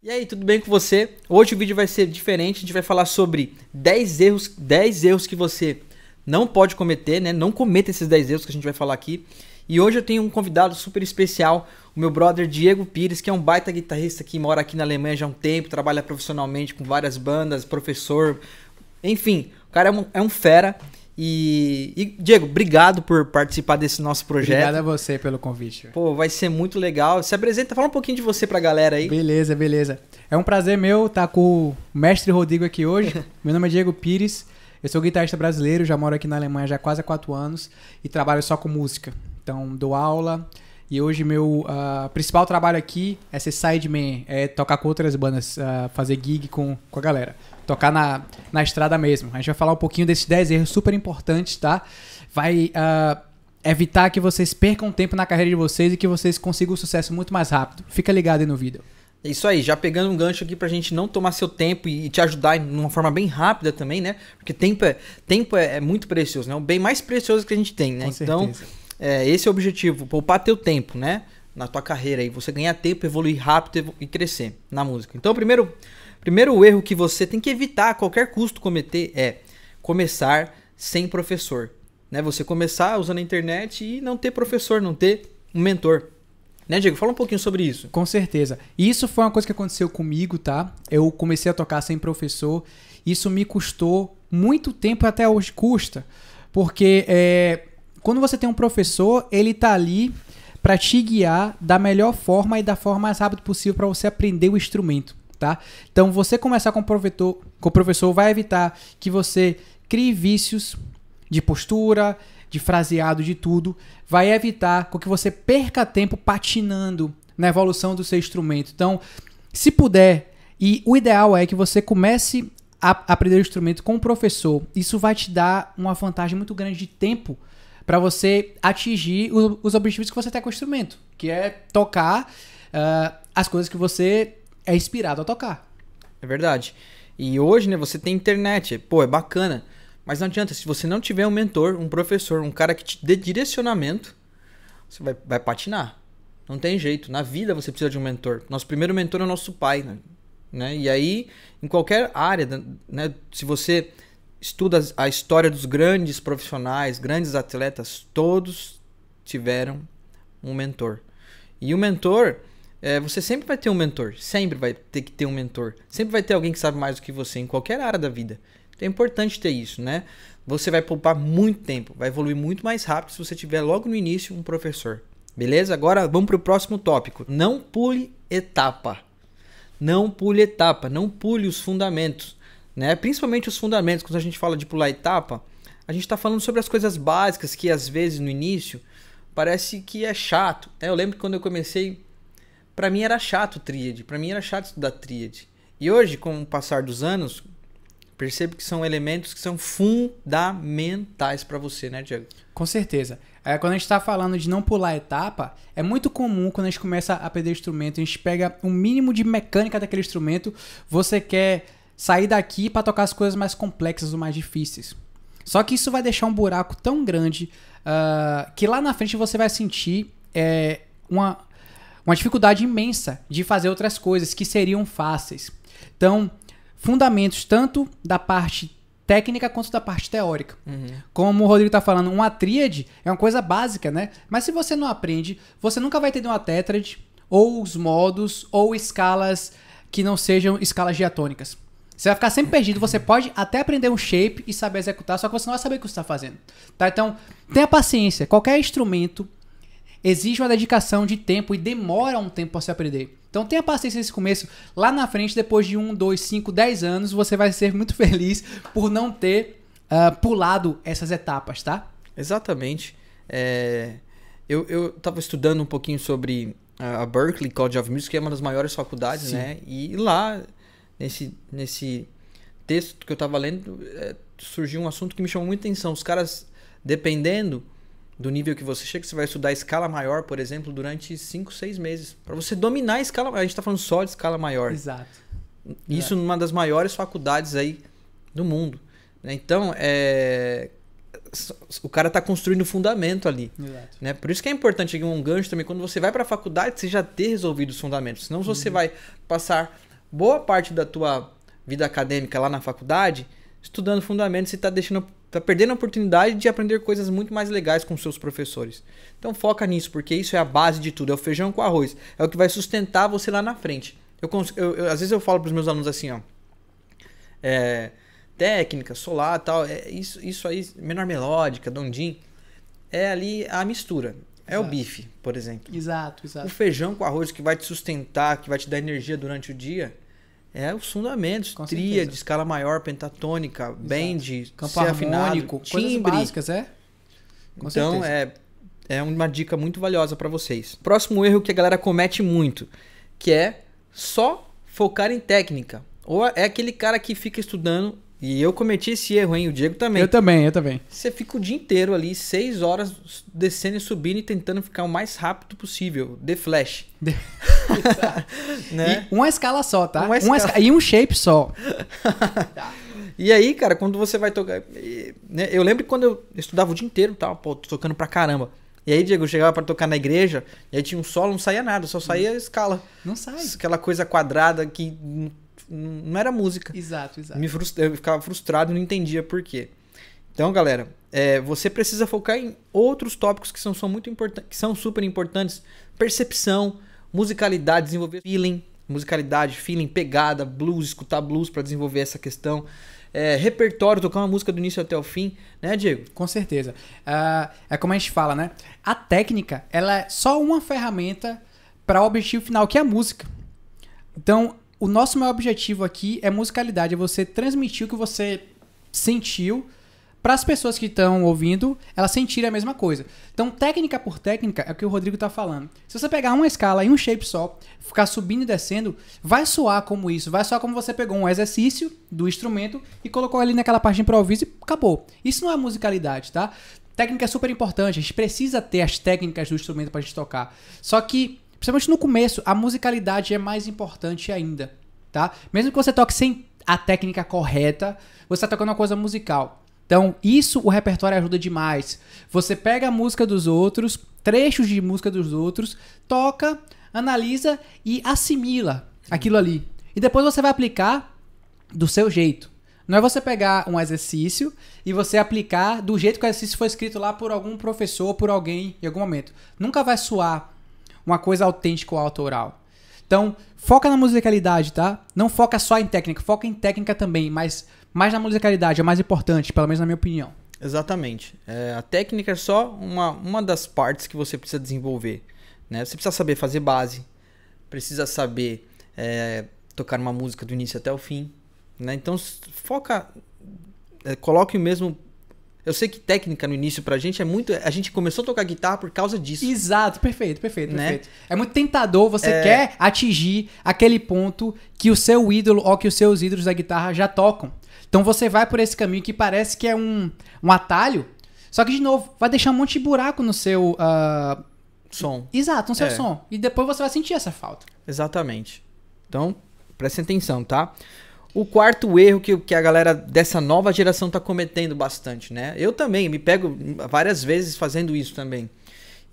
E aí, tudo bem com você? Hoje o vídeo vai ser diferente, a gente vai falar sobre 10 erros, 10 erros que você não pode cometer, né? Não cometa esses 10 erros que a gente vai falar aqui. E hoje eu tenho um convidado super especial, o meu brother Diego Pires, que é um baita guitarrista que mora aqui na Alemanha já há um tempo, trabalha profissionalmente com várias bandas, professor, enfim, o cara é um, é um fera. E, e, Diego, obrigado por participar desse nosso projeto. Obrigado a você pelo convite. Pô, vai ser muito legal. Se apresenta, fala um pouquinho de você pra galera aí. Beleza, beleza. É um prazer meu estar tá com o mestre Rodrigo aqui hoje. meu nome é Diego Pires. Eu sou guitarrista brasileiro, já moro aqui na Alemanha já há quase quatro anos e trabalho só com música. Então, dou aula, e hoje meu uh, principal trabalho aqui é ser sideman, é tocar com outras bandas, uh, fazer gig com, com a galera tocar na, na estrada mesmo. A gente vai falar um pouquinho desses 10 erros super importantes, tá? Vai uh, evitar que vocês percam tempo na carreira de vocês e que vocês consigam o sucesso muito mais rápido. Fica ligado aí no vídeo. É isso aí, já pegando um gancho aqui pra gente não tomar seu tempo e te ajudar de uma forma bem rápida também, né? Porque tempo é, tempo é, é muito precioso, né? O bem mais precioso que a gente tem, né? Com então, é, esse é o objetivo, poupar teu tempo, né? Na tua carreira aí, você ganhar tempo, evoluir rápido e crescer na música. Então, primeiro, Primeiro erro que você tem que evitar a qualquer custo cometer é começar sem professor. Né? Você começar usando a internet e não ter professor, não ter um mentor. Né, Diego? Fala um pouquinho sobre isso. Com certeza. Isso foi uma coisa que aconteceu comigo, tá? Eu comecei a tocar sem professor. Isso me custou muito tempo até hoje custa. Porque é, quando você tem um professor, ele tá ali para te guiar da melhor forma e da forma mais rápida possível para você aprender o instrumento tá? Então você começar com o professor, com o professor vai evitar que você crie vícios de postura, de fraseado, de tudo, vai evitar com que você perca tempo patinando na evolução do seu instrumento. Então, se puder, e o ideal é que você comece a aprender o instrumento com o professor. Isso vai te dar uma vantagem muito grande de tempo para você atingir os, objetivos que você tem tá com o instrumento, que é tocar uh, as coisas que você é inspirado a tocar. É verdade. E hoje, né, você tem internet, pô, é bacana. Mas não adianta, se você não tiver um mentor, um professor, um cara que te dê direcionamento, você vai, vai patinar. Não tem jeito. Na vida você precisa de um mentor. Nosso primeiro mentor é o nosso pai, né? né? E aí, em qualquer área, né? Se você estuda a história dos grandes profissionais, grandes atletas, todos tiveram um mentor. E o mentor, é, você sempre vai ter um mentor, sempre vai ter que ter um mentor, sempre vai ter alguém que sabe mais do que você em qualquer área da vida. Então é importante ter isso, né? Você vai poupar muito tempo, vai evoluir muito mais rápido se você tiver logo no início um professor. Beleza? Agora vamos para o próximo tópico. Não pule etapa. Não pule etapa, não pule os fundamentos, né? Principalmente os fundamentos, quando a gente fala de pular etapa, a gente está falando sobre as coisas básicas que às vezes no início parece que é chato. Né? Eu lembro que quando eu comecei para mim era chato tríade, para mim era chato estudar tríade. E hoje, com o passar dos anos, percebo que são elementos que são fundamentais para você, né, Diego? Com certeza. É, quando a gente está falando de não pular etapa, é muito comum quando a gente começa a aprender instrumento, a gente pega o um mínimo de mecânica daquele instrumento, você quer sair daqui para tocar as coisas mais complexas ou mais difíceis. Só que isso vai deixar um buraco tão grande uh, que lá na frente você vai sentir é, uma uma dificuldade imensa de fazer outras coisas que seriam fáceis. Então, fundamentos tanto da parte técnica quanto da parte teórica. Uhum. Como o Rodrigo está falando, uma tríade é uma coisa básica, né? Mas se você não aprende, você nunca vai ter uma tétrade, ou os modos, ou escalas que não sejam escalas diatônicas. Você vai ficar sempre perdido. Você pode até aprender um shape e saber executar, só que você não vai saber o que você está fazendo. Tá? Então, tenha paciência. Qualquer instrumento exige uma dedicação de tempo e demora um tempo para se aprender. Então tenha paciência nesse começo. Lá na frente, depois de 1, 2, 5, 10 anos, você vai ser muito feliz por não ter uh, pulado essas etapas, tá? Exatamente. É... Eu, eu tava estudando um pouquinho sobre a Berkeley College of Music, que é uma das maiores faculdades, Sim. né? E lá, nesse, nesse texto que eu tava lendo, é, surgiu um assunto que me chamou muita atenção. Os caras, dependendo do nível que você chega, você vai estudar escala maior, por exemplo, durante 5, 6 meses. Para você dominar a escala A gente está falando só de escala maior. Exato. Isso é. numa das maiores faculdades aí do mundo. Né? Então, é... o cara está construindo fundamento ali. Exato. Né? Por isso que é importante um gancho também, quando você vai para a faculdade, você já ter resolvido os fundamentos. Senão você uhum. vai passar boa parte da tua vida acadêmica lá na faculdade estudando fundamentos e está deixando Tá perdendo a oportunidade de aprender coisas muito mais legais com seus professores. Então foca nisso, porque isso é a base de tudo, é o feijão com arroz, é o que vai sustentar você lá na frente. Eu, eu, eu às vezes eu falo para os meus alunos assim, ó, é, técnica, solar, tal, é, isso, isso aí, menor melódica, dondim, é ali a mistura. É exato. o bife, por exemplo. Exato, exato. O feijão com arroz que vai te sustentar, que vai te dar energia durante o dia é os fundamentos, tríade, escala maior, pentatônica, Exato. bend, campo harmônico, timbre. básicas, é? Com então, certeza. é, é uma dica muito valiosa para vocês. Próximo erro que a galera comete muito, que é só focar em técnica. Ou é aquele cara que fica estudando e eu cometi esse erro, hein? O Diego também. Eu também, eu também. Você fica o dia inteiro ali, seis horas, descendo e subindo e tentando ficar o mais rápido possível. The Flash. The... né? E uma escala só, tá? Uma escala... Uma esca... E um shape só. tá. E aí, cara, quando você vai tocar. Né? Eu lembro que quando eu estudava o dia inteiro, tal, tá? pô, tô tocando pra caramba. E aí, Diego, eu chegava para tocar na igreja, e aí tinha um solo, não saía nada, só saía a escala. Não sai. Aquela coisa quadrada que não era música. Exato, exato. Me eu ficava frustrado, não entendia por quê. Então, galera, é, você precisa focar em outros tópicos que são, são muito importantes, que são super importantes: percepção, musicalidade, desenvolver feeling, musicalidade, feeling, pegada, blues, escutar blues para desenvolver essa questão. É, repertório, tocar uma música do início até o fim, né, Diego? Com certeza. Uh, é como a gente fala, né? A técnica, ela é só uma ferramenta para o objetivo final, que é a música. Então, o nosso maior objetivo aqui é musicalidade, é você transmitir o que você sentiu para as pessoas que estão ouvindo, elas sentirem a mesma coisa. Então, técnica por técnica é o que o Rodrigo está falando. Se você pegar uma escala e um shape só, ficar subindo e descendo, vai soar como isso, vai soar como você pegou um exercício do instrumento e colocou ali naquela parte de improviso e acabou. Isso não é musicalidade, tá? Técnica é super importante, a gente precisa ter as técnicas do instrumento para a gente tocar. Só que Principalmente no começo, a musicalidade é mais importante ainda, tá? Mesmo que você toque sem a técnica correta, você está tocando uma coisa musical. Então, isso o repertório ajuda demais. Você pega a música dos outros, trechos de música dos outros, toca, analisa e assimila aquilo ali. E depois você vai aplicar do seu jeito. Não é você pegar um exercício e você aplicar do jeito que o exercício foi escrito lá por algum professor, por alguém em algum momento. Nunca vai suar uma coisa autêntica ou autoral. Então, foca na musicalidade, tá? Não foca só em técnica, foca em técnica também, mas mais na musicalidade, é mais importante, pelo menos na minha opinião. Exatamente. É, a técnica é só uma, uma das partes que você precisa desenvolver. Né? Você precisa saber fazer base, precisa saber é, tocar uma música do início até o fim. Né? Então, foca, é, coloque o mesmo eu sei que técnica no início pra gente é muito. A gente começou a tocar guitarra por causa disso. Exato, perfeito, perfeito, né? perfeito. É muito tentador, você é... quer atingir aquele ponto que o seu ídolo ou que os seus ídolos da guitarra já tocam. Então você vai por esse caminho que parece que é um, um atalho, só que de novo, vai deixar um monte de buraco no seu. Uh... Som. Exato, no seu é. som. E depois você vai sentir essa falta. Exatamente. Então, prestem atenção, tá? o quarto erro que, que a galera dessa nova geração tá cometendo bastante, né? Eu também me pego várias vezes fazendo isso também.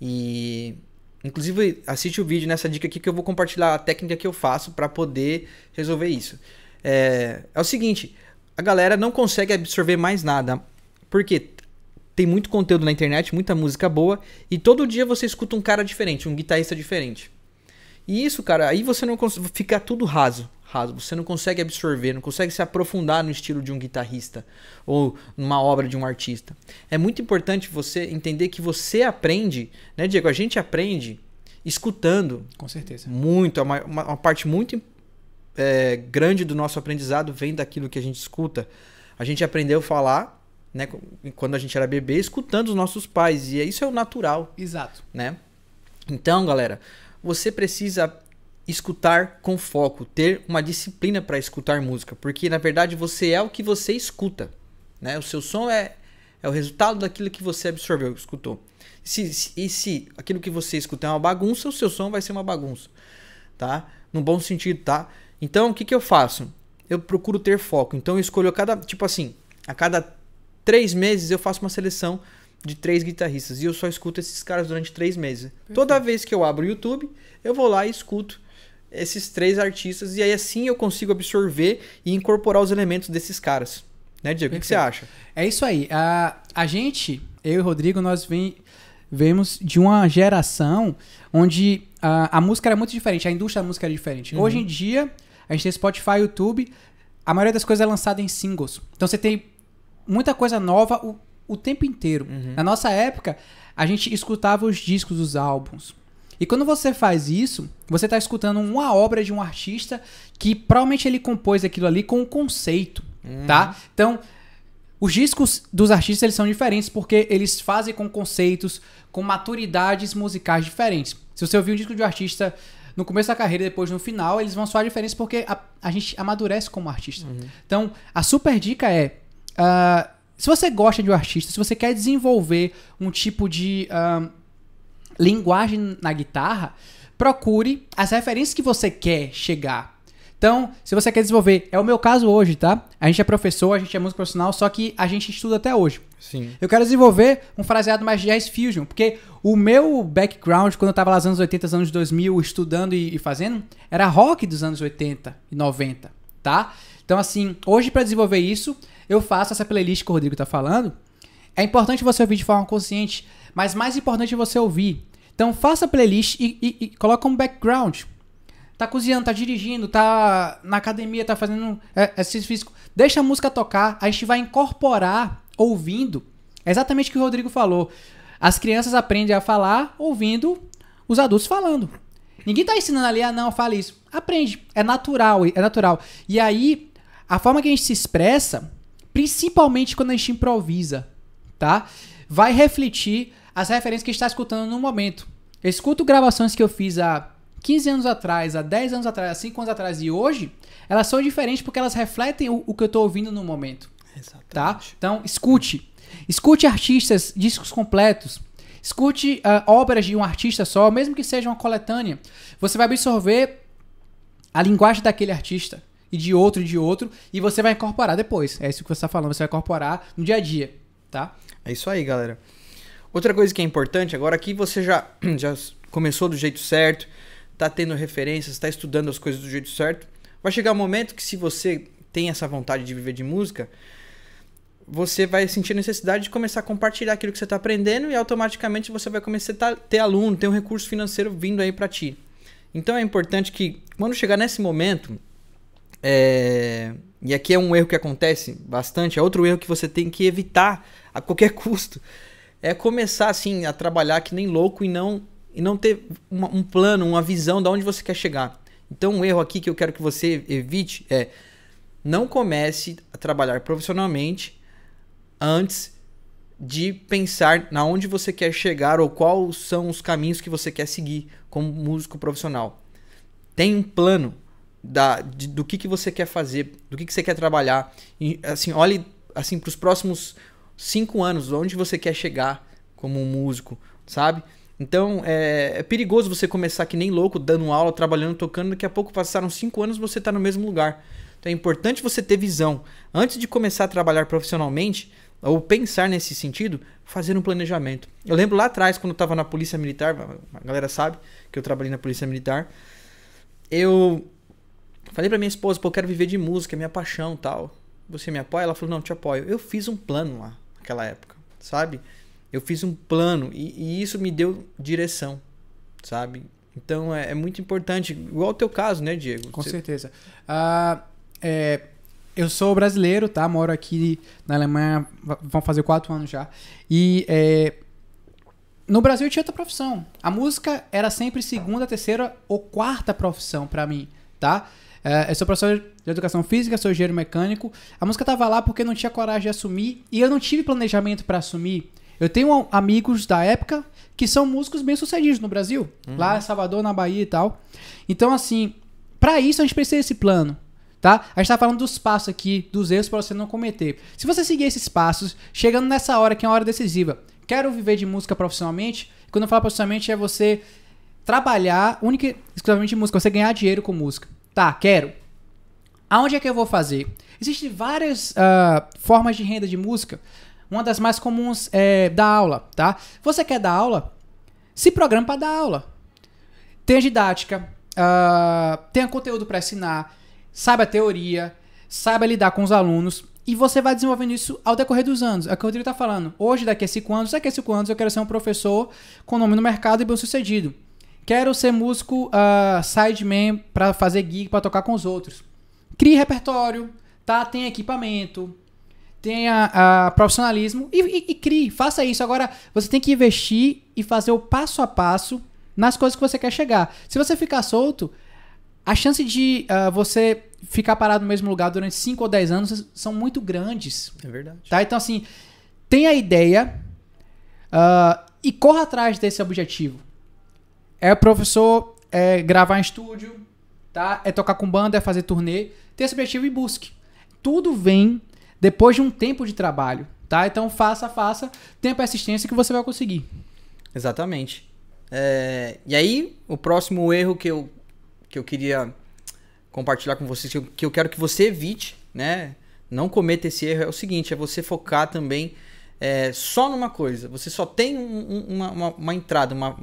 E inclusive assiste o vídeo nessa dica aqui que eu vou compartilhar a técnica que eu faço para poder resolver isso. É, é o seguinte, a galera não consegue absorver mais nada, porque tem muito conteúdo na internet, muita música boa, e todo dia você escuta um cara diferente, um guitarrista diferente. E isso, cara, aí você não consegue. Fica tudo raso raso. Você não consegue absorver, não consegue se aprofundar no estilo de um guitarrista ou numa obra de um artista. É muito importante você entender que você aprende, né, Diego? A gente aprende escutando. Com certeza. Muito, é uma, uma parte muito é, grande do nosso aprendizado vem daquilo que a gente escuta. A gente aprendeu a falar, né, quando a gente era bebê, escutando os nossos pais. E isso é o natural. Exato. Né? Então, galera, você precisa escutar com foco, ter uma disciplina para escutar música, porque na verdade você é o que você escuta, né? O seu som é, é o resultado daquilo que você absorveu, escutou. Se, se, e se aquilo que você escuta é uma bagunça, o seu som vai ser uma bagunça, tá? No bom sentido, tá? Então, o que, que eu faço? Eu procuro ter foco. Então, eu escolho a cada, tipo assim, a cada três meses eu faço uma seleção de três guitarristas e eu só escuto esses caras durante três meses. Perfeito. Toda vez que eu abro o YouTube, eu vou lá e escuto esses três artistas e aí assim eu consigo absorver e incorporar os elementos desses caras. Né, Diego? O que você acha? É isso aí. A, a gente, eu e o Rodrigo, nós vem, vemos de uma geração onde a, a música era muito diferente, a indústria da música era diferente. Uhum. Hoje em dia, a gente tem Spotify, YouTube, a maioria das coisas é lançada em singles. Então você tem muita coisa nova o, o tempo inteiro. Uhum. Na nossa época, a gente escutava os discos dos álbuns. E quando você faz isso, você está escutando uma obra de um artista que provavelmente ele compôs aquilo ali com um conceito, uhum. tá? Então, os discos dos artistas eles são diferentes porque eles fazem com conceitos, com maturidades musicais diferentes. Se você ouvir um disco de um artista no começo da carreira e depois no final, eles vão soar diferentes porque a, a gente amadurece como artista. Uhum. Então, a super dica é. Uh, se você gosta de um artista, se você quer desenvolver um tipo de uh, linguagem na guitarra, procure as referências que você quer chegar. Então, se você quer desenvolver, é o meu caso hoje, tá? A gente é professor, a gente é músico profissional, só que a gente estuda até hoje. Sim. Eu quero desenvolver um fraseado mais jazz fusion, porque o meu background, quando eu tava lá nos anos 80, anos 2000, estudando e, e fazendo, era rock dos anos 80 e 90, tá? Então, assim, hoje para desenvolver isso, eu faço essa playlist que o Rodrigo tá falando. É importante você ouvir de forma consciente, mas mais importante é você ouvir então faça playlist e, e, e coloca um background. Tá cozinhando, tá dirigindo, tá na academia, tá fazendo é, exercício físico. Deixa a música tocar, a gente vai incorporar ouvindo. É exatamente o que o Rodrigo falou. As crianças aprendem a falar ouvindo os adultos falando. Ninguém tá ensinando ali, ah, não, fala isso. Aprende, é natural, é natural. E aí, a forma que a gente se expressa, principalmente quando a gente improvisa, tá? Vai refletir as referências que está escutando no momento. Eu escuto gravações que eu fiz há 15 anos atrás, há 10 anos atrás, há 5 anos atrás e hoje, elas são diferentes porque elas refletem o, o que eu estou ouvindo no momento. Exatamente. Tá? Então, escute. Escute artistas, discos completos. Escute uh, obras de um artista só, mesmo que seja uma coletânea. Você vai absorver a linguagem daquele artista e de outro e de outro, e você vai incorporar depois. É isso que você está falando, você vai incorporar no dia a dia, tá? É isso aí, galera. Outra coisa que é importante, agora que você já, já começou do jeito certo, está tendo referências, está estudando as coisas do jeito certo, vai chegar um momento que se você tem essa vontade de viver de música, você vai sentir a necessidade de começar a compartilhar aquilo que você está aprendendo e automaticamente você vai começar a tá, ter aluno, ter um recurso financeiro vindo aí para ti. Então é importante que quando chegar nesse momento, é... e aqui é um erro que acontece bastante, é outro erro que você tem que evitar a qualquer custo é começar assim a trabalhar que nem louco e não e não ter uma, um plano, uma visão de onde você quer chegar. Então, um erro aqui que eu quero que você evite é não comece a trabalhar profissionalmente antes de pensar na onde você quer chegar ou quais são os caminhos que você quer seguir como músico profissional. Tem um plano da, de, do que, que você quer fazer, do que, que você quer trabalhar. E, assim, olhe assim para os próximos cinco anos, onde você quer chegar como um músico, sabe? Então é, é, perigoso você começar que nem louco, dando aula, trabalhando, tocando, daqui a pouco passaram cinco anos você está no mesmo lugar. Então é importante você ter visão. Antes de começar a trabalhar profissionalmente, ou pensar nesse sentido, fazer um planejamento. Eu lembro lá atrás, quando eu estava na Polícia Militar, a galera sabe que eu trabalhei na Polícia Militar, eu falei para minha esposa, pô, eu quero viver de música, é minha paixão tal. Você me apoia? Ela falou, não, te apoio. Eu fiz um plano lá naquela época, sabe? Eu fiz um plano e, e isso me deu direção, sabe? Então é, é, muito importante, igual o teu caso, né, Diego? Com Você... certeza. Ah, é, eu sou brasileiro, tá? Moro aqui na Alemanha, vão fazer quatro anos já. E é, no Brasil eu tinha outra profissão. A música era sempre segunda, terceira ou quarta profissão para mim, tá? É, eu sou professor de educação física, sou engenheiro mecânico. A música tava lá porque não tinha coragem de assumir e eu não tive planejamento para assumir. Eu tenho amigos da época que são músicos bem-sucedidos no Brasil, uhum. lá em Salvador, na Bahia e tal. Então, assim, para isso a gente precisa desse plano. Tá? A gente está falando dos passos aqui, dos erros para você não cometer. Se você seguir esses passos, chegando nessa hora que é uma hora decisiva, quero viver de música profissionalmente. Quando eu falo profissionalmente, é você trabalhar única exclusivamente música, você ganhar dinheiro com música. Tá, quero. Aonde é que eu vou fazer? Existem várias uh, formas de renda de música. Uma das mais comuns é dar aula, tá? Você quer dar aula? Se programa para dar aula. Tenha didática, uh, tenha conteúdo para ensinar, saiba a teoria, saiba lidar com os alunos. E você vai desenvolvendo isso ao decorrer dos anos. É o que o Rodrigo está falando. Hoje, daqui a 5 anos, daqui a 5 anos, eu quero ser um professor com nome no mercado e bem sucedido. Quero ser músico uh, sideman para fazer gig, para tocar com os outros. Crie repertório, tá? Tem equipamento, tenha uh, profissionalismo e, e, e crie, faça isso. Agora, você tem que investir e fazer o passo a passo nas coisas que você quer chegar. Se você ficar solto, a chance de uh, você ficar parado no mesmo lugar durante 5 ou 10 anos são muito grandes. É verdade. Tá? Então, assim, tenha a ideia uh, e corra atrás desse objetivo. É professor, é gravar em estúdio, tá? É tocar com banda, é fazer turnê. ter esse objetivo e busque. Tudo vem depois de um tempo de trabalho, tá? Então faça, faça, tenha persistência que você vai conseguir. Exatamente. É, e aí, o próximo erro que eu, que eu queria compartilhar com vocês, que eu, que eu quero que você evite, né? Não cometa esse erro, é o seguinte: é você focar também é, só numa coisa. Você só tem um, uma, uma, uma, entrada, uma,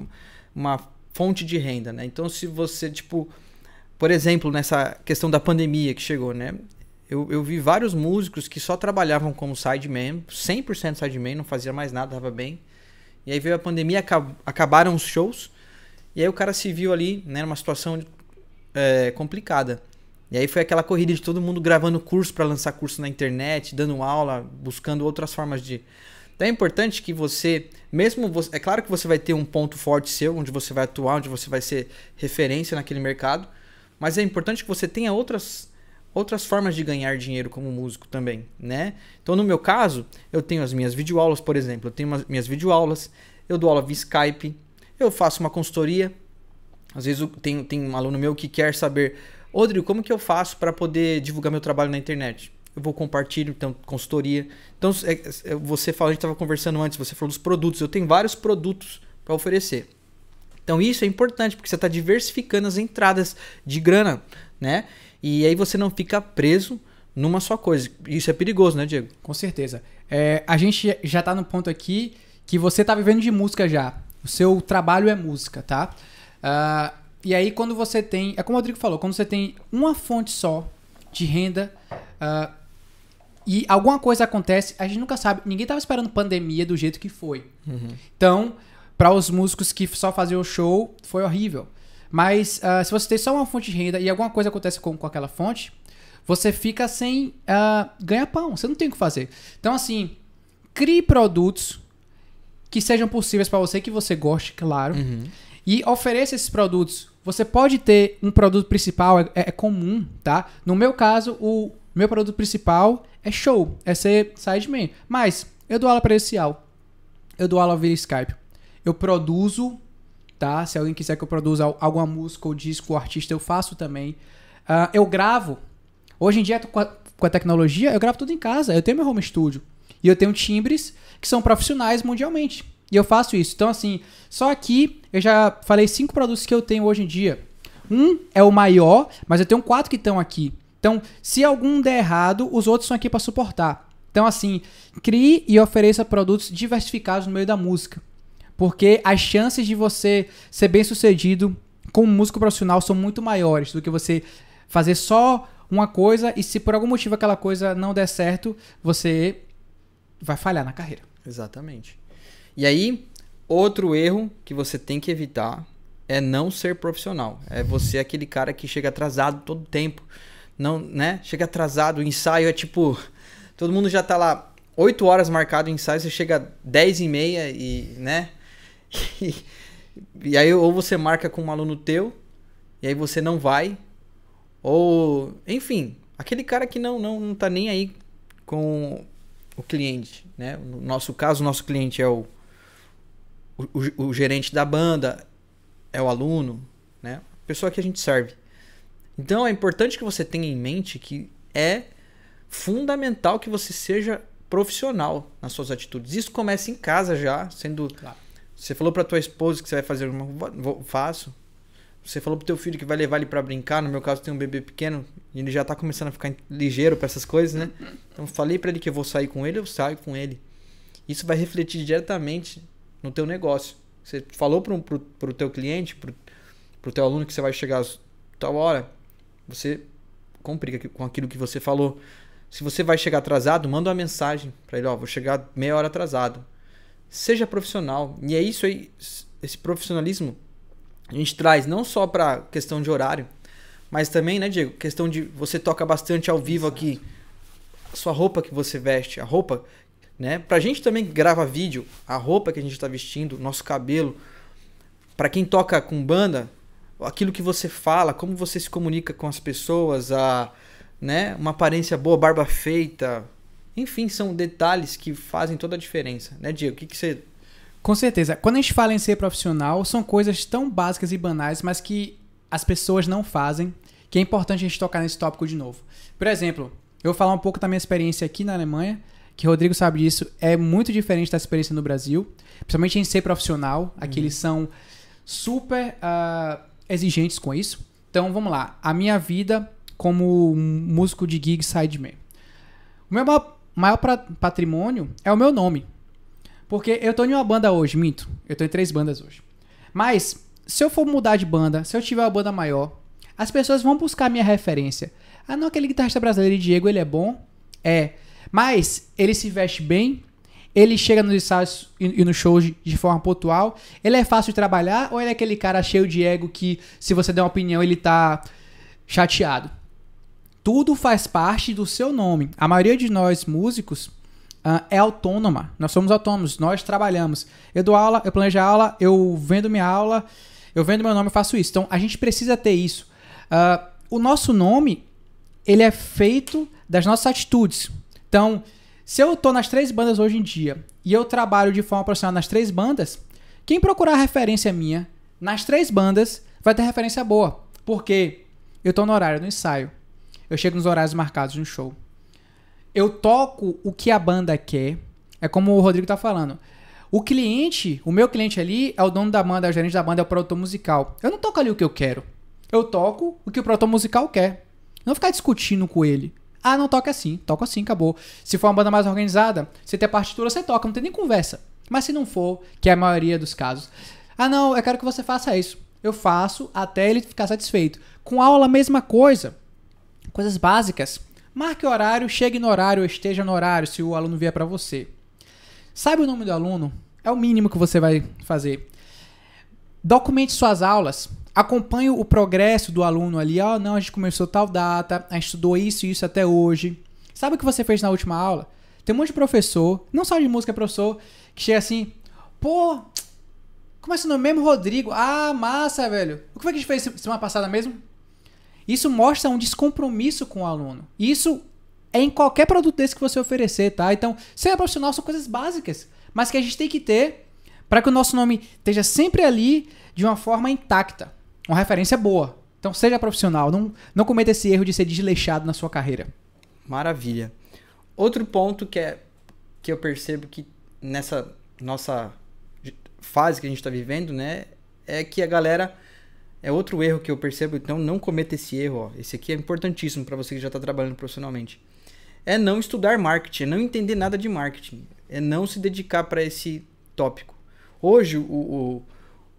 uma fonte de renda, né? Então, se você, tipo, por exemplo, nessa questão da pandemia que chegou, né? Eu, eu vi vários músicos que só trabalhavam como sideman, 100% sideman, não fazia mais nada, tava bem. E aí veio a pandemia, acab acabaram os shows, e aí o cara se viu ali, né, numa situação é, complicada. E aí foi aquela corrida de todo mundo gravando curso para lançar curso na internet, dando aula, buscando outras formas de, então é importante que você, mesmo você, é claro que você vai ter um ponto forte seu, onde você vai atuar, onde você vai ser referência naquele mercado, mas é importante que você tenha outras outras formas de ganhar dinheiro como músico também, né? Então no meu caso, eu tenho as minhas videoaulas, por exemplo, eu tenho as minhas videoaulas, eu dou aula via Skype, eu faço uma consultoria. Às vezes tem, tem um aluno meu que quer saber, Rodrigo, como que eu faço para poder divulgar meu trabalho na internet? eu vou compartilhar, então, consultoria. Então, é, é, você falou a gente estava conversando antes, você falou dos produtos. Eu tenho vários produtos para oferecer. Então, isso é importante, porque você está diversificando as entradas de grana, né? E aí você não fica preso numa só coisa. Isso é perigoso, né, Diego? Com certeza. É, a gente já está no ponto aqui que você está vivendo de música já. O seu trabalho é música, tá? Uh, e aí, quando você tem. É como o Rodrigo falou, quando você tem uma fonte só de renda, uh, e alguma coisa acontece, a gente nunca sabe. Ninguém tava esperando pandemia do jeito que foi. Uhum. Então, para os músicos que só faziam o show, foi horrível. Mas uh, se você tem só uma fonte de renda e alguma coisa acontece com, com aquela fonte, você fica sem uh, ah, ganha-pão. Você não tem o que fazer. Então, assim, crie produtos que sejam possíveis para você, que você goste, claro. Uhum. E ofereça esses produtos. Você pode ter um produto principal, é, é comum, tá? No meu caso, o meu produto principal é show, é ser sideman. Mas eu dou aula presencial. Eu dou aula via Skype. Eu produzo, tá? Se alguém quiser que eu produza alguma música ou disco ou artista, eu faço também. Uh, eu gravo. Hoje em dia, com a, com a tecnologia, eu gravo tudo em casa. Eu tenho meu home studio. E eu tenho timbres que são profissionais mundialmente. E eu faço isso. Então, assim, só aqui eu já falei cinco produtos que eu tenho hoje em dia. Um é o maior, mas eu tenho quatro que estão aqui. Então, se algum der errado, os outros são aqui para suportar. Então, assim, crie e ofereça produtos diversificados no meio da música. Porque as chances de você ser bem sucedido como músico profissional são muito maiores do que você fazer só uma coisa e se por algum motivo aquela coisa não der certo, você vai falhar na carreira. Exatamente. E aí, outro erro que você tem que evitar é não ser profissional. É você aquele cara que chega atrasado todo tempo não, né? Chega atrasado, o ensaio é tipo. Todo mundo já tá lá 8 horas marcado o ensaio, você chega 10 e meia e, né? E, e aí ou você marca com um aluno teu, e aí você não vai, ou enfim, aquele cara que não, não, não tá nem aí com o cliente, né? No nosso caso, o nosso cliente é o, o, o gerente da banda, é o aluno, né? A pessoa que a gente serve. Então é importante que você tenha em mente que é fundamental que você seja profissional nas suas atitudes. Isso começa em casa já, sendo claro. você falou para tua esposa que você vai fazer alguma vou, faço. Você falou pro teu filho que vai levar ele para brincar, no meu caso tem um bebê pequeno e ele já tá começando a ficar ligeiro para essas coisas, né? Então falei para ele que eu vou sair com ele, eu saio com ele. Isso vai refletir diretamente no teu negócio. Você falou para o teu cliente, para o teu aluno que você vai chegar à tal hora, você complica com aquilo que você falou. Se você vai chegar atrasado, manda uma mensagem para ele, ó, vou chegar meia hora atrasado. Seja profissional. E é isso aí, esse profissionalismo a gente traz não só para questão de horário, mas também, né, Diego, questão de você toca bastante ao vivo Exato. aqui. A sua roupa que você veste, a roupa, né? Pra gente também que grava vídeo, a roupa que a gente tá vestindo, nosso cabelo. Para quem toca com banda, aquilo que você fala, como você se comunica com as pessoas, a, né, uma aparência boa, barba feita. Enfim, são detalhes que fazem toda a diferença, né, Diego? O que, que você. Com certeza. Quando a gente fala em ser profissional, são coisas tão básicas e banais, mas que as pessoas não fazem, que é importante a gente tocar nesse tópico de novo. Por exemplo, eu vou falar um pouco da minha experiência aqui na Alemanha, que Rodrigo sabe disso, é muito diferente da experiência no Brasil, principalmente em ser profissional. Aqui uhum. eles são super. Uh, exigentes com isso. Então vamos lá. A minha vida como músico de gig sideman. O meu maior patrimônio é o meu nome. Porque eu tô em uma banda hoje, minto. Eu tô em três bandas hoje. Mas, se eu for mudar de banda, se eu tiver uma banda maior, as pessoas vão buscar minha referência. Ah, não, aquele guitarrista brasileiro, Diego, ele é bom. É. Mas, ele se veste bem, ele chega nos ensaios e nos shows de forma pontual. Ele é fácil de trabalhar ou ele é aquele cara cheio de ego que, se você der uma opinião, ele tá chateado? Tudo faz parte do seu nome. A maioria de nós músicos uh, é autônoma. Nós somos autônomos, nós trabalhamos. Eu dou aula, eu planejo a aula, eu vendo minha aula, eu vendo meu nome e faço isso. Então a gente precisa ter isso. Uh, o nosso nome, ele é feito das nossas atitudes. Então, se eu tô nas três bandas hoje em dia e eu trabalho de forma profissional nas três bandas, quem procurar referência minha nas três bandas vai ter referência boa. Porque eu tô no horário do ensaio. Eu chego nos horários marcados de um show. Eu toco o que a banda quer. É como o Rodrigo tá falando. O cliente, o meu cliente ali é o dono da banda, é o gerente da banda, é o produtor musical. Eu não toco ali o que eu quero. Eu toco o que o produtor musical quer. Não ficar discutindo com ele. Ah, não toca assim, toca assim, acabou. Se for uma banda mais organizada, você tem a partitura, você toca, não tem nem conversa. Mas se não for, que é a maioria dos casos, ah, não, eu quero que você faça isso. Eu faço até ele ficar satisfeito. Com aula, mesma coisa. Coisas básicas. Marque horário, chegue no horário, esteja no horário, se o aluno vier para você. Sabe o nome do aluno? É o mínimo que você vai fazer. Documente suas aulas acompanho o progresso do aluno ali, ó, oh, não, a gente começou tal data, a gente estudou isso e isso até hoje. Sabe o que você fez na última aula? Tem um monte de professor, não só de música, é professor, que chega assim, pô, como é seu nome mesmo? Rodrigo. Ah, massa, velho. O que foi que a gente fez semana passada mesmo? Isso mostra um descompromisso com o aluno. Isso é em qualquer produto desse que você oferecer, tá? Então, ser é profissional são coisas básicas, mas que a gente tem que ter para que o nosso nome esteja sempre ali de uma forma intacta uma referência boa. Então seja profissional, não, não cometa esse erro de ser desleixado na sua carreira. Maravilha. Outro ponto que é que eu percebo que nessa nossa fase que a gente está vivendo, né, é que a galera é outro erro que eu percebo, então não cometa esse erro. Ó. Esse aqui é importantíssimo para você que já está trabalhando profissionalmente. É não estudar marketing, é não entender nada de marketing, é não se dedicar para esse tópico. Hoje, o, o,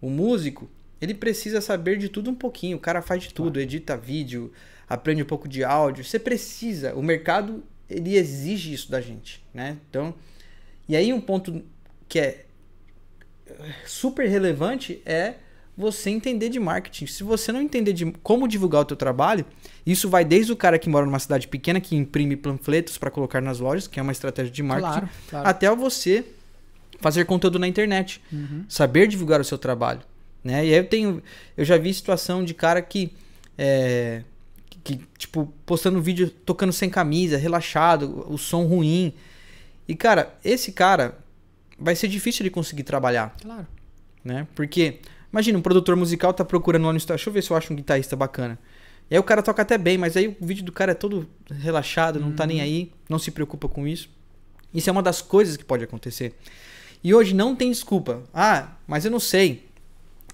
o músico, ele precisa saber de tudo um pouquinho. O cara faz de tudo, edita vídeo, aprende um pouco de áudio. Você precisa. O mercado ele exige isso da gente, né? Então, e aí um ponto que é eh, super relevante é você entender de marketing. Se você não entender de como divulgar o teu trabalho, isso vai desde o cara que mora numa cidade pequena que imprime panfletos para colocar nas lojas, que é uma estratégia de marketing, claro, claro. até você fazer conteúdo na internet, uhum. saber divulgar o seu trabalho. Né? E aí eu tenho. Eu já vi situação de cara que. É, que, tipo, postando vídeo tocando sem camisa, relaxado, o som ruim. E, cara, esse cara vai ser difícil ele conseguir trabalhar. Claro. Né? Porque, imagina, um produtor musical tá procurando lá no Instagram. Deixa eu ver se eu acho um guitarrista bacana. E aí o cara toca até bem, mas aí o vídeo do cara é todo relaxado, não hum. tá nem uhum. aí, não se preocupa com isso. Isso é uma das coisas que pode acontecer. E hoje não tem desculpa. Ah, mas eu não sei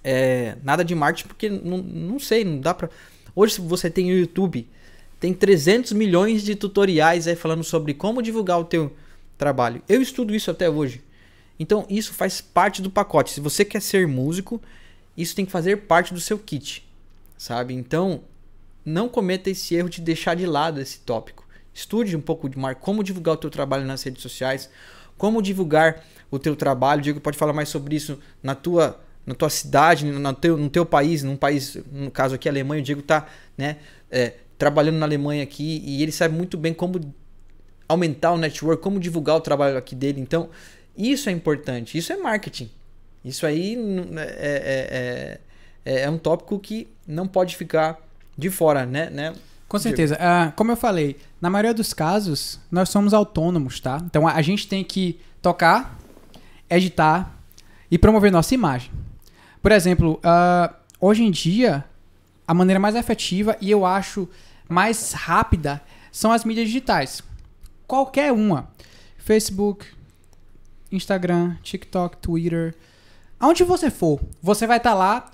é, nada de marketing, porque não, não sei, não dá pra. Hoje, se você tem o YouTube, tem 300 milhões de tutoriais aí falando sobre como divulgar o teu trabalho. Eu estudo isso até hoje. Então, isso faz parte do pacote. Se você quer ser músico, isso tem que fazer parte do seu kit, sabe? Então, não cometa esse erro de deixar de lado esse tópico. Estude um pouco de mar, como divulgar o teu trabalho nas redes sociais, como divulgar o teu trabalho. Diego pode falar mais sobre isso na tua na tua cidade, no teu, no teu país, num país, no caso aqui, Alemanha, o Diego está né, é, trabalhando na Alemanha aqui e ele sabe muito bem como aumentar o network, como divulgar o trabalho aqui dele. Então, isso é importante, isso é marketing. Isso aí é, é, é, é, é um tópico que não pode ficar de fora, né? né? Com certeza. Uh, como eu falei, na maioria dos casos, nós somos autônomos, tá? Então a gente tem que tocar, editar e promover nossa imagem. Por exemplo, uh, hoje em dia, a maneira mais efetiva e eu acho mais rápida são as mídias digitais. Qualquer uma. Facebook, Instagram, TikTok, Twitter. Aonde você for, você vai estar tá lá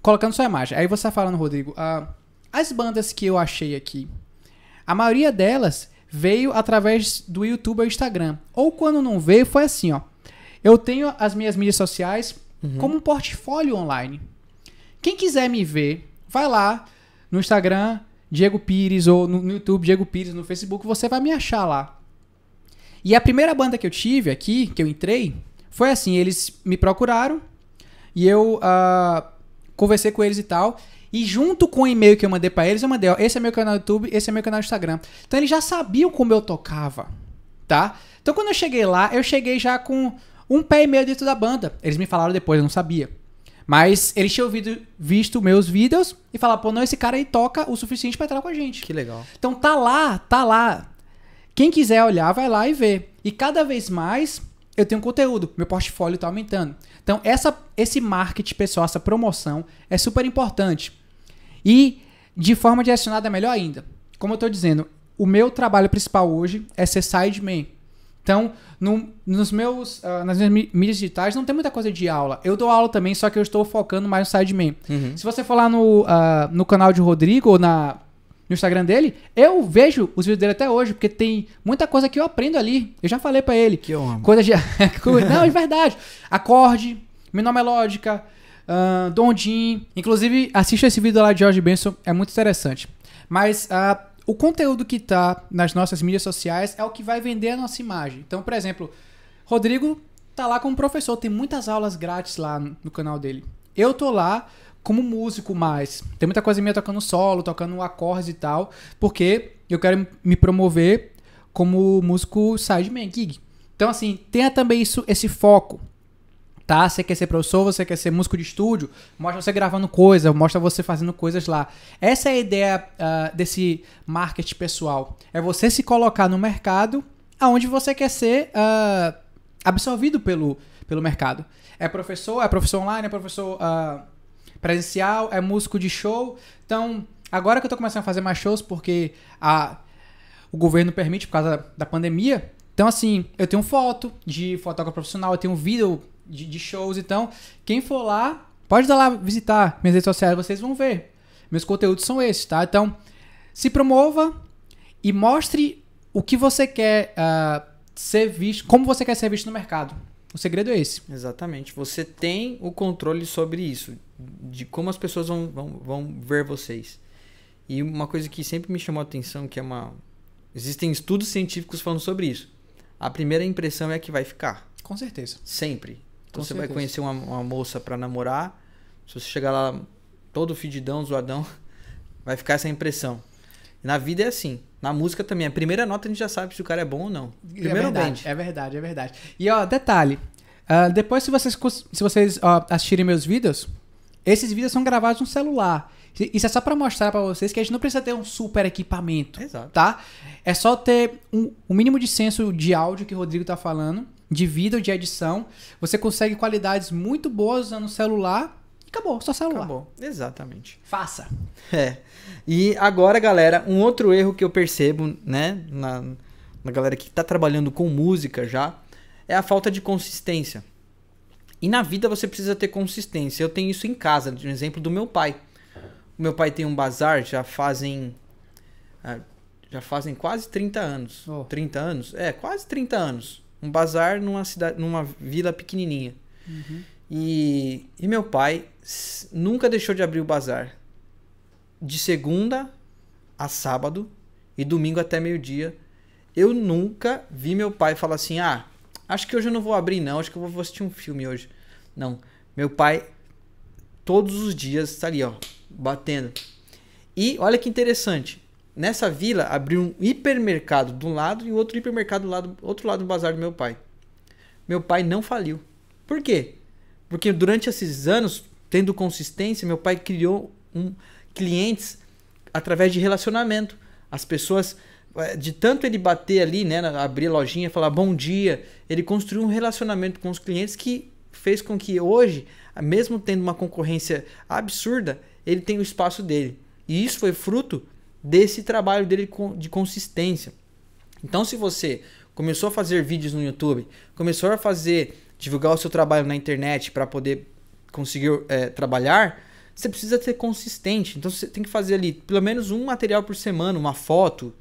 colocando sua imagem. Aí você está falando, Rodrigo, uh, as bandas que eu achei aqui, a maioria delas veio através do YouTube ou Instagram. Ou quando não veio, foi assim, ó. Eu tenho as minhas mídias sociais, uhum. como um portfólio online. Quem quiser me ver, vai lá no Instagram, Diego Pires, ou no YouTube, Diego Pires, no Facebook, você vai me achar lá. E a primeira banda que eu tive aqui, que eu entrei, foi assim: eles me procuraram e eu uh, conversei com eles e tal. E junto com o e-mail que eu mandei para eles, eu mandei: ó, esse é meu canal do YouTube, esse é meu canal do Instagram. Então eles já sabiam como eu tocava, tá? Então quando eu cheguei lá, eu cheguei já com um pé e meio dentro da banda. Eles me falaram depois, eu não sabia. Mas eles tinham ouvido, visto meus vídeos e falaram, pô, não, esse cara aí toca o suficiente para entrar com a gente. Que legal. Então tá lá, tá lá. Quem quiser olhar, vai lá e vê. E cada vez mais eu tenho conteúdo, meu portfólio tá aumentando. Então essa, esse marketing pessoal, essa promoção é super importante. E de forma direcionada é melhor ainda. Como eu tô dizendo, o meu trabalho principal hoje é ser sideman. Então, no, nos meus, uh, nas minhas mídias digitais não tem muita coisa de aula. Eu dou aula também, só que eu estou focando mais no Sideman. Uhum. Se você for lá no, uh, no canal de Rodrigo ou na, no Instagram dele, eu vejo os vídeos dele até hoje, porque tem muita coisa que eu aprendo ali. Eu já falei para ele. Que eu amo. Coisa de... não, é verdade. Acorde, menor melódica, é uh, ah, dondim. Inclusive, assista esse vídeo lá de George Benson, é muito interessante. Mas... Uh, o conteúdo que está nas nossas mídias sociais é o que vai vender a nossa imagem. Então, por exemplo, Rodrigo tá lá como professor, tem muitas aulas grátis lá no canal dele. Eu tô lá como músico mais. Tem muita coisa minha tocando solo, tocando acordes e tal, porque eu quero me promover como músico sideman, gig. Então, assim, tenha também isso, esse foco tá? Você quer ser professor, você quer ser músico de estúdio, mostra você gravando coisa, mostra você fazendo coisas lá. Essa é a ideia uh, desse marketing pessoal. É você se colocar no mercado aonde você quer ser uh, absorvido pelo, pelo mercado. É professor, é professor online, é professor uh, presencial, é músico de show. Então, agora que eu estou começando a fazer mais shows, porque a, o governo permite por causa da pandemia, então, assim, eu tenho foto de fotógrafo profissional, eu tenho vídeo de, de shows. Então, quem for lá, pode dar lá visitar minhas redes sociais, vocês vão ver. Meus conteúdos são esses, tá? Então, se promova e mostre o que você quer uh, ser visto, como você quer ser visto no mercado. O segredo é esse. Exatamente. Você tem o controle sobre isso, de como as pessoas vão, vão, vão ver vocês. E uma coisa que sempre me chamou a atenção, que é uma. Existem estudos científicos falando sobre isso. A primeira impressão é a que vai ficar. Com certeza. Sempre. Então você vai conhecer uma, uma moça para namorar, se você chegar lá todo fedidão, zoadão, vai ficar essa impressão. Na vida é assim. Na música também. A primeira nota a gente já sabe se o cara é bom ou não. É Primeiro é verdade, band. É verdade, é verdade. E ó, detalhe. Uh, depois, se vocês, se vocês ó, assistirem meus vídeos, esses vídeos são gravados no celular. Isso é só para mostrar para vocês que a gente não precisa ter um super equipamento, Exato. tá? É só ter um, um mínimo de senso de áudio que o Rodrigo tá falando de vida ou de edição. Você consegue qualidades muito boas usando o celular. E acabou, só celular. Acabou, exatamente. Faça. É. E agora, galera, um outro erro que eu percebo, né, na, na galera que está trabalhando com música já, é a falta de consistência. E na vida você precisa ter consistência. Eu tenho isso em casa, de um exemplo do meu pai. O meu pai tem um bazar já fazem ah, já fazem quase 30 anos. Oh. 30 anos? É, quase 30 anos um bazar numa cidade, numa vila pequenininha. Uhum. E, e meu pai nunca deixou de abrir o bazar. De segunda a sábado e domingo até meio-dia. Eu nunca vi meu pai falar assim: "Ah, acho que hoje eu não vou abrir não, acho que eu vou assistir um filme hoje". Não. Meu pai todos os dias está ali, ó, batendo. E olha que interessante, nessa vila abriu um hipermercado de um lado e outro hipermercado do lado, outro lado do bazar do meu pai. Meu pai não faliu. Por quê? Porque durante esses anos, tendo consistência, meu pai criou um, clientes através de relacionamento. As pessoas, eh, de tanto ele bater ali, né, abrir lojinha, falar bom dia, ele construiu um relacionamento com os clientes que fez com que hoje, mesmo tendo uma concorrência absurda, ele tenha o espaço dele. E isso foi fruto desse trabalho dele de consistência. Então, se você começou a fazer vídeos no YouTube, começou a fazer divulgar o seu trabalho na internet para poder conseguir é, trabalhar, você precisa ser consistente. Então, você tem que fazer ali pelo menos um material por semana, uma foto,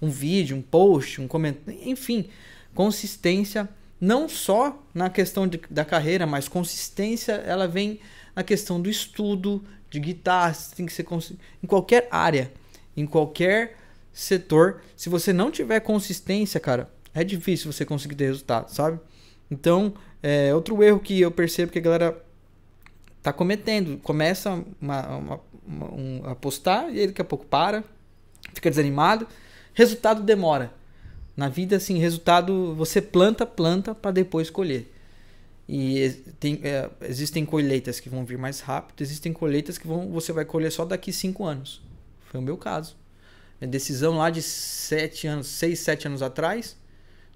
um vídeo, um post, um comentário, enfim, consistência não só na questão de, da carreira, mas consistência ela vem na questão do estudo de guitarra, tem que ser em qualquer área em qualquer setor. Se você não tiver consistência, cara, é difícil você conseguir ter resultado, sabe? Então, é, outro erro que eu percebo que a galera tá cometendo, começa uma, uma, uma, um, a apostar e ele daqui a pouco para, fica desanimado, resultado demora. Na vida, assim, resultado você planta, planta para depois colher. E tem, é, existem colheitas que vão vir mais rápido, existem colheitas que vão, você vai colher só daqui cinco anos. Foi o meu caso. Minha decisão lá de sete anos, seis, sete anos atrás,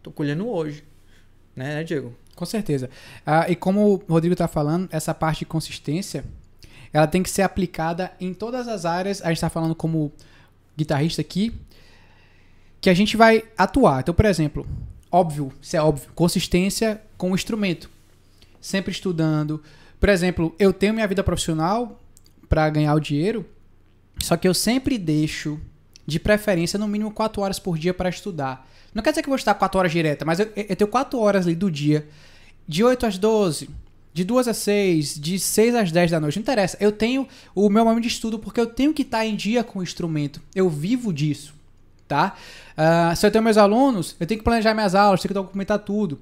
tô colhendo hoje. Né, né Diego? Com certeza. Ah, e como o Rodrigo está falando, essa parte de consistência, ela tem que ser aplicada em todas as áreas. A gente está falando como guitarrista aqui, que a gente vai atuar. Então, por exemplo, óbvio, isso é óbvio, consistência com o instrumento. Sempre estudando. Por exemplo, eu tenho minha vida profissional para ganhar o dinheiro, só que eu sempre deixo, de preferência, no mínimo 4 horas por dia para estudar. Não quer dizer que eu vou estudar 4 horas direta, mas eu, eu tenho 4 horas ali do dia, de 8 às 12, de 2 às 6, de 6 às 10 da noite, não interessa. Eu tenho o meu momento de estudo porque eu tenho que estar em dia com o instrumento. Eu vivo disso, tá? Uh, se eu tenho meus alunos, eu tenho que planejar minhas aulas, tenho que documentar tudo.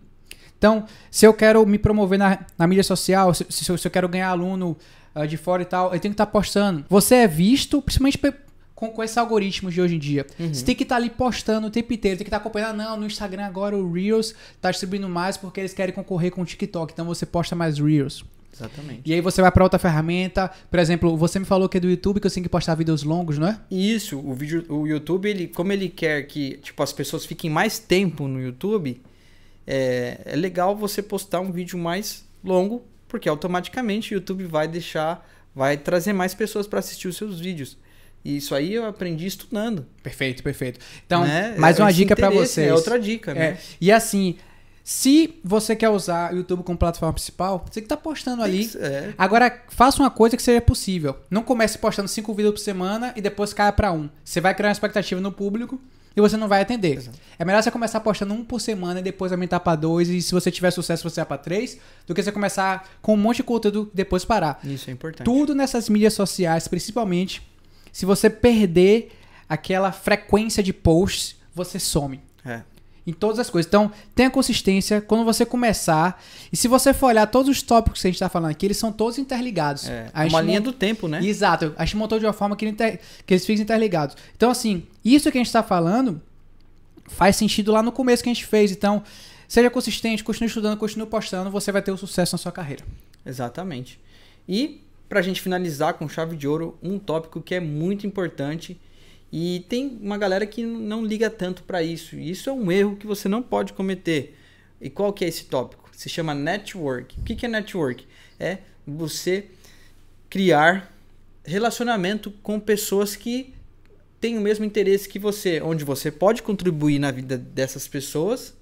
Então, se eu quero me promover na, na mídia social, se, se, se, eu, quero ganhar aluno uh, de fora e tal, eu tenho que estar tá postando. Você é visto, principalmente com, com, esses algoritmos de hoje em dia. Uhum. Você tem que estar tá ali postando o tempo inteiro, tem que estar tá acompanhando. Ah, não, no Instagram agora o Reels está distribuindo mais porque eles querem concorrer com o TikTok, então você posta mais Reels. Exatamente. E aí você vai para outra ferramenta, por exemplo, você me falou que é do YouTube que eu tenho que postar vídeos longos, não é? Isso, o vídeo, o YouTube, ele, como ele quer que tipo as pessoas fiquem mais tempo no YouTube, é, é legal você postar um vídeo mais longo porque automaticamente o YouTube vai deixar, vai trazer mais pessoas para assistir os seus vídeos. E isso aí eu aprendi estudando. Perfeito, perfeito. Então, né? mais uma Esse dica para né? vocês. É outra dica, é. né? É. E assim, se você quer usar o YouTube como plataforma principal, você que tá postando ali. É. Agora, faça uma coisa que seja possível. Não comece postando cinco vídeos por semana e depois caia para um. Você vai criar uma expectativa no público e você não vai atender. Exato. É melhor você começar postando um por semana e depois aumentar para dois, e se você tiver sucesso, você vai para três, do que você começar com um monte de conteúdo e depois parar. Isso é importante. Tudo nessas mídias sociais, principalmente, se você perder aquela frequência de posts, você some. É em todas as coisas. Então, tenha consistência quando você começar. E se você for olhar todos os tópicos que a gente está falando aqui, eles são todos interligados. É, a é uma linha do tempo, né? Exato. A gente montou de uma forma que, inter... que eles fiquem interligados. Então, assim, isso que a gente está falando faz sentido lá no começo que a gente fez. Então, seja consistente, continue estudando, continue postando, você vai ter o um sucesso na sua carreira. Exatamente. E, para a gente finalizar com chave de ouro, um tópico que é muito importante e tem uma galera que não liga tanto para isso. E isso é um erro que você não pode cometer. E qual que é esse tópico? Se chama network. O que, que é network? É você criar relacionamento com pessoas que têm o mesmo interesse que você, onde você pode contribuir na vida dessas pessoas.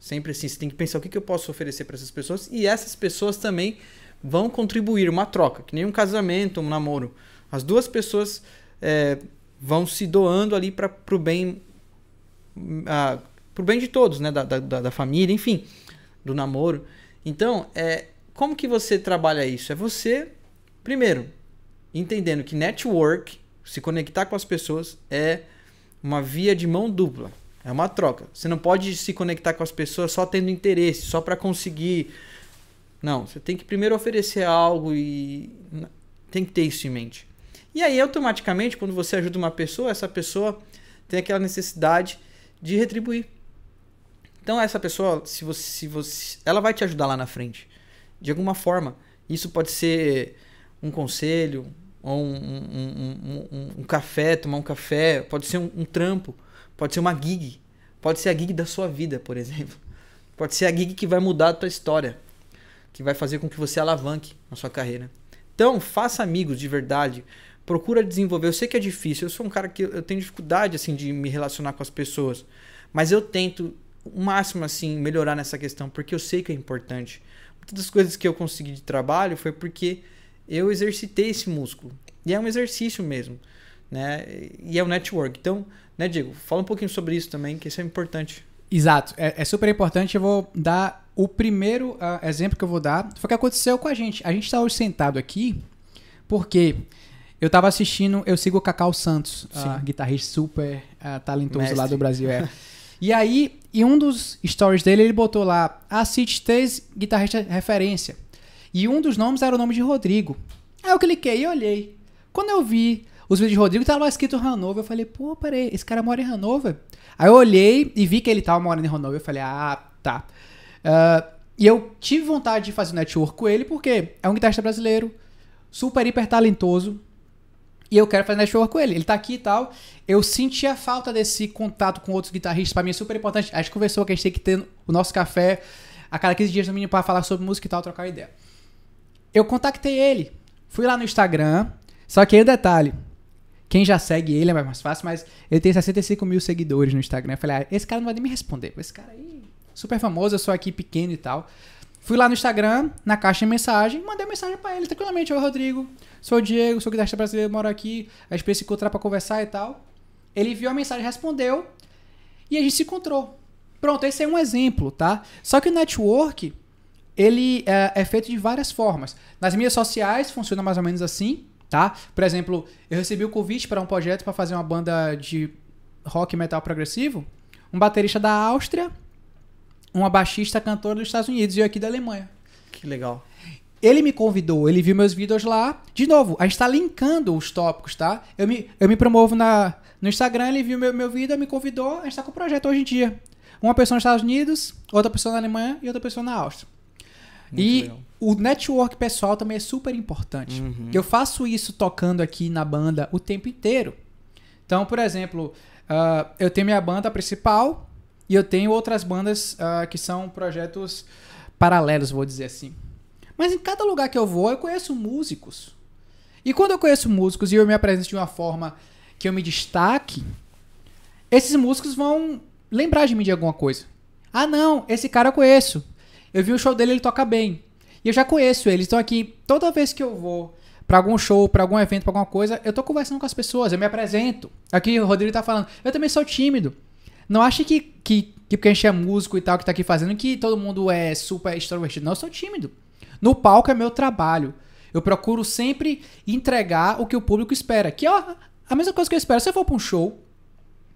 Sempre assim, você tem que pensar o que, que eu posso oferecer para essas pessoas e essas pessoas também vão contribuir, uma troca, que nem um casamento, um namoro. As duas pessoas é, vão se doando ali para o bem pro bem de todos, né? Da, da, da, família, enfim, do namoro. Então, é, como que você trabalha isso? É você, primeiro, entendendo que network, se conectar com as pessoas, é uma via de mão dupla. É uma troca. Você não pode se conectar com as pessoas só tendo interesse, só para conseguir. Não, você tem que primeiro oferecer algo e tem que ter isso em mente. E aí, automaticamente, quando você ajuda uma pessoa, essa pessoa tem aquela necessidade de retribuir. Então, essa pessoa, se você, se você, ela vai te ajudar lá na frente, de alguma forma. Isso pode ser um conselho, ou um, um, um, um café, tomar um café, pode ser um, trampo, pode ser uma gig, pode ser a gig da sua vida, por exemplo. Pode ser a gig que vai mudar a tua história, que vai fazer com que você alavanque na sua carreira. Então, faça amigos de verdade procura desenvolver. Eu sei que é difícil, eu sou um cara que eu tenho dificuldade assim de me relacionar com as pessoas, mas eu tento o máximo assim melhorar nessa questão, porque eu sei que é importante. Muitas das coisas que eu consegui de trabalho foi porque eu exercitei esse músculo. E é um exercício mesmo, né? E é o um network. Então, né, Diego, fala um pouquinho sobre isso também, que isso é importante. Exato, é, é super importante. Eu vou dar o primeiro uh, exemplo que eu vou dar foi o que aconteceu com a gente. A gente está hoje sentado aqui porque eu tava assistindo, eu sigo o Cacau Santos, uh, guitarrista super uh, talentoso Mestre. lá do Brasil. É. e aí, e um dos stories dele, ele botou lá, assiste três guitarristas referência. E um dos nomes era o nome de Rodrigo. Aí eu cliquei e olhei. Quando eu vi os vídeos de Rodrigo, tava lá escrito Hanover. Eu falei, pô, peraí, esse cara mora em Hanover? Aí eu olhei e vi que ele tava morando em Hanover. Eu falei, ah, tá. Uh, e eu tive vontade de fazer um network com ele, porque é um guitarrista brasileiro, super, hiper talentoso, e eu quero fazer network com ele. Ele tá aqui e tal. Eu senti a falta desse contato com outros guitarristas, para mim é super importante. A gente conversou que a gente tem que ter o nosso café a cada 15 dias no mínimo para falar sobre música e tal, trocar ideia. Eu contactei ele, fui lá no Instagram, só que aí o detalhe, quem já segue ele é mais fácil, mas ele tem 65 mil seguidores no Instagram. Eu falei, ah, esse cara não vai nem me responder. Esse cara aí, super famoso, eu sou aqui pequeno e tal. Fui lá no Instagram, na caixa de mensagem, mandei mensagem para ele tranquilamente. Oi, Rodrigo sou o Diego, sou guitarrista brasileiro, moro aqui, a gente precisa se encontrar pra conversar e tal. Ele viu a mensagem, respondeu, e a gente se encontrou. Pronto, esse é um exemplo, tá? Só que o network, ele é, é feito de várias formas. Nas mídias sociais funciona mais ou menos assim, tá? Por exemplo, eu recebi o um convite para um projeto para fazer uma banda de rock metal progressivo, um baterista da Áustria, uma baixista cantora dos Estados Unidos e eu aqui da Alemanha. Que legal. Ele me convidou, ele viu meus vídeos lá. De novo, a gente tá linkando os tópicos, tá? Eu me, eu me promovo na, no Instagram, ele viu meu, meu vídeo, me convidou, a gente tá com o projeto hoje em dia. Uma pessoa nos Estados Unidos, outra pessoa na Alemanha e outra pessoa na Áustria. Muito e legal. o network pessoal também é super importante. Uhum. Eu faço isso tocando aqui na banda o tempo inteiro. Então, por exemplo, uh, eu tenho minha banda principal e eu tenho outras bandas uh, que são projetos paralelos, vou dizer assim. Mas em cada lugar que eu vou, eu conheço músicos. E quando eu conheço músicos e eu me apresento de uma forma que eu me destaque, esses músicos vão lembrar de mim de alguma coisa. Ah, não, esse cara eu conheço. Eu vi o show dele, ele toca bem. E eu já conheço ele. Então aqui, toda vez que eu vou para algum show, para algum evento, para alguma coisa, eu tô conversando com as pessoas, eu me apresento. Aqui o Rodrigo tá falando, eu também sou tímido. Não acha que, que, que porque a gente é músico e tal, que tá aqui fazendo, que todo mundo é super extrovertido. Não, eu sou tímido. No palco é meu trabalho. Eu procuro sempre entregar o que o público espera, que é a mesma coisa que eu espero. Se eu for pra um show,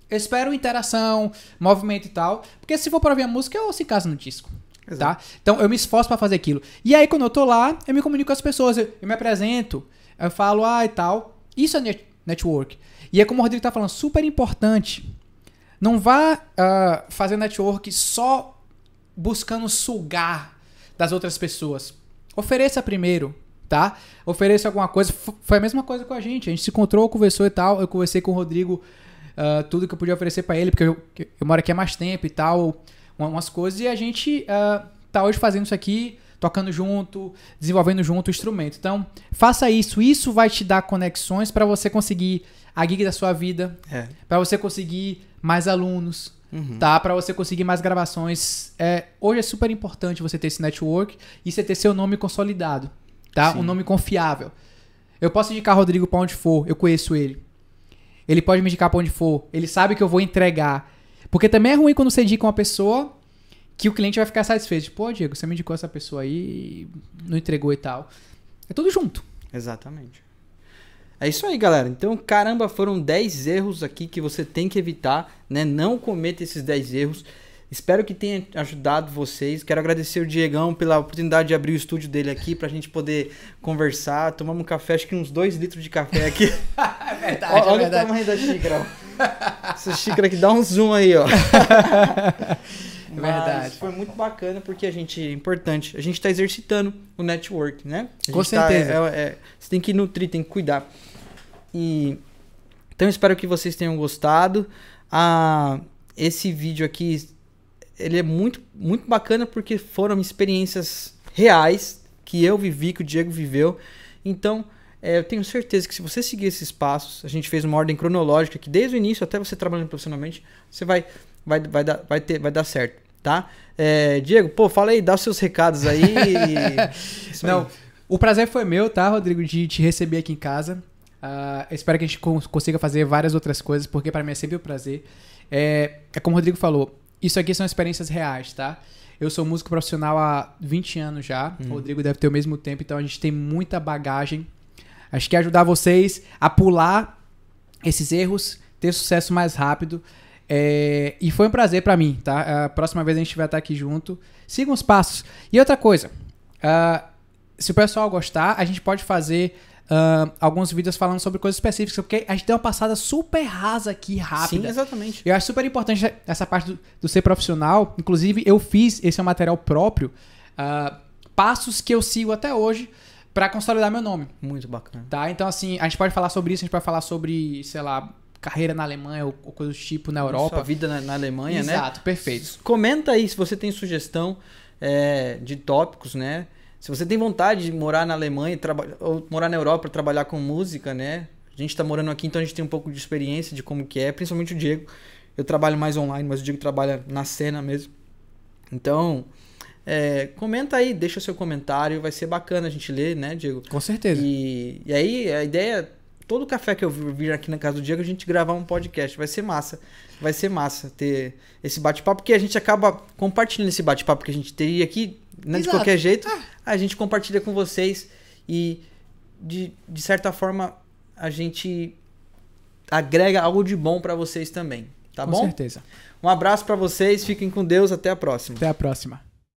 eu espero interação, movimento e tal, porque se for pra ouvir a música, eu se caso no disco. Tá? Então eu me esforço para fazer aquilo. E aí, quando eu tô lá, eu me comunico com as pessoas, eu, eu me apresento, eu falo, ah, e tal. Isso é net network. E é como o Rodrigo tá falando, super importante. Não vá uh, fazer network só buscando sugar das outras pessoas. Ofereça primeiro, tá? Ofereça alguma coisa. foi a mesma coisa com a gente. A gente se encontrou, conversou e tal. Eu conversei com o Rodrigo uh, tudo que eu podia oferecer para ele, porque eu, eu, moro aqui há mais tempo e tal. Umas coisas. E a gente uh, tá hoje fazendo isso aqui, tocando junto, desenvolvendo junto o instrumento. Então, faça isso. Isso vai te dar conexões para você conseguir a gig da sua vida, é. para você conseguir mais alunos, uhum. tá? Para você conseguir mais gravações. É, hoje é super importante você ter esse network e você ter seu nome consolidado, tá? Um nome confiável. Eu posso indicar Rodrigo para onde for, eu conheço ele. Ele pode me indicar para onde for, ele sabe que eu vou entregar. Porque também é ruim quando você indica uma pessoa que o cliente vai ficar satisfeito. Pô, Diego, você me indicou essa pessoa aí, não entregou e tal. É tudo junto. Exatamente. É isso aí, galera. Então, caramba, foram 10 erros aqui que você tem que evitar, né? Não cometa esses 10 erros. Espero que tenha ajudado vocês. Quero agradecer o Diegão pela oportunidade de abrir o estúdio dele aqui para a gente poder conversar. Tomamos um café, acho que uns 2 litros de café aqui. é verdade, é Olha é verdade. o tamanho da xícara. Essa xícara aqui, dá um zoom aí, ó. Verdade. foi muito bacana porque a gente é importante. A gente está exercitando o network, né? Com tá, certeza. Tá, é, é, você tem que nutrir, tem que cuidar. E então espero que vocês tenham gostado. Ah, esse vídeo aqui ele é muito muito bacana porque foram experiências reais que eu vivi, que o Diego viveu. Então, é, eu tenho certeza que se você seguir esses passos, a gente fez uma ordem cronológica que desde o início até você trabalhando profissionalmente, você vai vai, vai, dar, vai, ter, vai dar certo tá? É, Diego, pô, fala aí, dá os seus recados aí. e... Não, aí. o prazer foi meu, tá, Rodrigo, de te receber aqui em casa. Uh, espero que a gente consiga fazer várias outras coisas, porque para mim é sempre um prazer. É, é como o Rodrigo falou, isso aqui são experiências reais, tá? Eu sou músico profissional há 20 anos já. Hum. O Rodrigo deve ter o mesmo tempo, então a gente tem muita bagagem. Acho que é ajudar vocês a pular esses erros, ter sucesso mais rápido. É, e foi um prazer para mim, tá? A próxima vez a gente vai estar aqui junto. Siga os passos. E outra coisa, uh, se o pessoal gostar, a gente pode fazer uh, alguns vídeos falando sobre coisas específicas, porque a gente deu uma passada super rasa aqui, rápida. Sim, exatamente. Eu acho super importante essa parte do, do ser profissional. Inclusive, eu fiz, esse é um material próprio, uh, passos que eu sigo até hoje para consolidar meu nome. Muito bacana. Tá? Então, assim, a gente pode falar sobre isso, a gente pode falar sobre, sei lá, carreira na Alemanha ou, coisa do tipo na Europa. Sua vida na, na Alemanha, Exato, né? Exato, perfeito. Comenta aí se você tem sugestão é, de tópicos, né? Se você tem vontade de morar na Alemanha ou morar na Europa para trabalhar com música, né? A gente está morando aqui, então a gente tem um pouco de experiência de como que é, principalmente o Diego. Eu trabalho mais online, mas o Diego trabalha na cena mesmo. Então, é, comenta aí, deixa o seu comentário, vai ser bacana a gente ler, né, Diego? Com certeza. E, e aí a ideia todo café que eu vir aqui na casa do Diego, a gente gravar um podcast. Vai ser massa. Vai ser massa ter esse bate-papo, porque a gente acaba compartilhando esse bate-papo que a gente teria aqui, né, de qualquer jeito. Ah. A gente compartilha com vocês e, de, de certa forma, a gente agrega algo de bom para vocês também. Tá com bom? Com certeza. Um abraço para vocês, fiquem com Deus, até a próxima. Até a próxima.